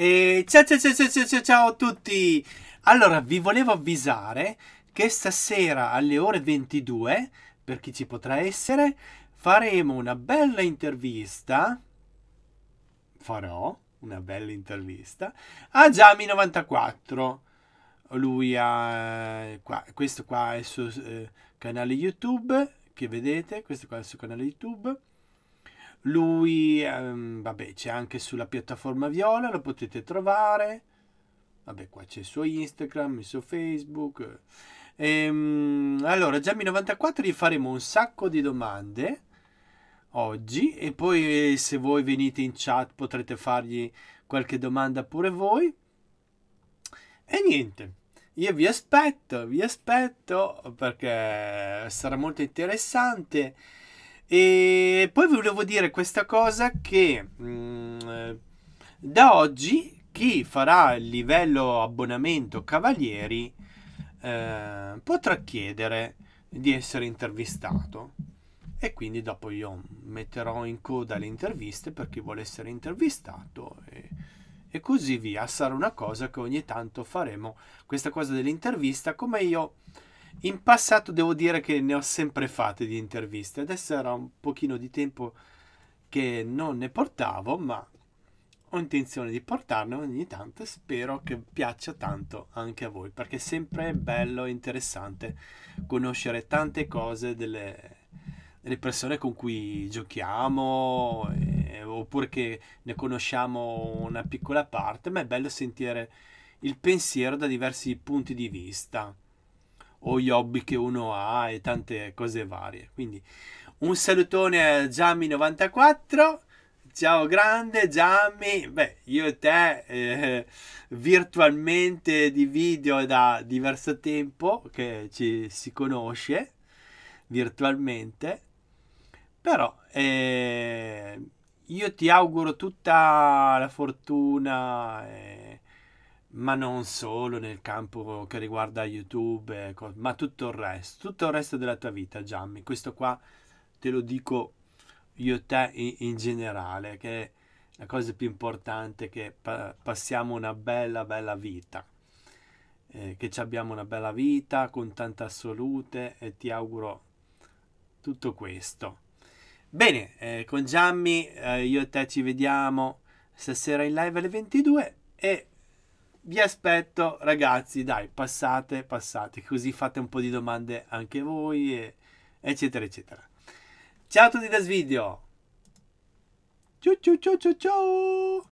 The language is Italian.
E ciao ciao ciao ciao ciao ciao a tutti! Allora, vi volevo avvisare che stasera alle ore 22, per chi ci potrà essere, faremo una bella intervista. Farò una bella intervista a Giami94. Lui ha... Eh, qua, questo qua è il suo eh, canale YouTube, che vedete, questo qua è il suo canale YouTube. Lui, ehm, vabbè, c'è anche sulla piattaforma viola, lo potete trovare. Vabbè, qua c'è il suo Instagram, il suo Facebook. Ehm, allora, Giammi94 gli faremo un sacco di domande oggi e poi eh, se voi venite in chat potrete fargli qualche domanda pure voi. E niente, io vi aspetto, vi aspetto perché sarà molto interessante. E poi volevo dire questa cosa che mh, mm, eh, da oggi chi farà il livello abbonamento Cavalieri eh, potrà chiedere di essere intervistato e quindi dopo io metterò in coda le interviste per chi vuole essere intervistato e, e, così via sarà una cosa che ogni tanto faremo questa cosa dell'intervista come io in passato devo dire che ne ho sempre fatte di interviste, adesso era un pochino di tempo che non ne portavo, ma ho intenzione di portarne ogni tanto e spero che piaccia tanto anche a voi, perché è sempre bello e interessante conoscere tante cose delle, delle persone con cui giochiamo, eh, oppure che ne conosciamo una piccola parte, ma è bello sentire il pensiero da diversi punti di vista o gli hobby che uno ha e tante cose varie. Quindi un salutone a Giammi94. Ciao grande Giammi, beh io e te eh, virtualmente di video da diverso tempo che ci si conosce virtualmente, però eh, io ti auguro tutta la fortuna. Eh, ma non solo nel campo che riguarda YouTube, ma tutto il resto, tutto il resto della tua vita, Giammi. Questo qua te lo dico io e te in, in generale, che è la cosa più importante è che pa- passiamo una bella, bella vita. Eh, che abbiamo una bella vita con tante assolute e ti auguro tutto questo. Bene, eh, con Giammi eh, io e te ci vediamo stasera in live alle 22 e vi aspetto, ragazzi, dai, passate, passate, così fate un po' di domande anche voi, e, eccetera, eccetera. Ciao a tutti da Svideo! Ciao ciao ciao ciao ciao!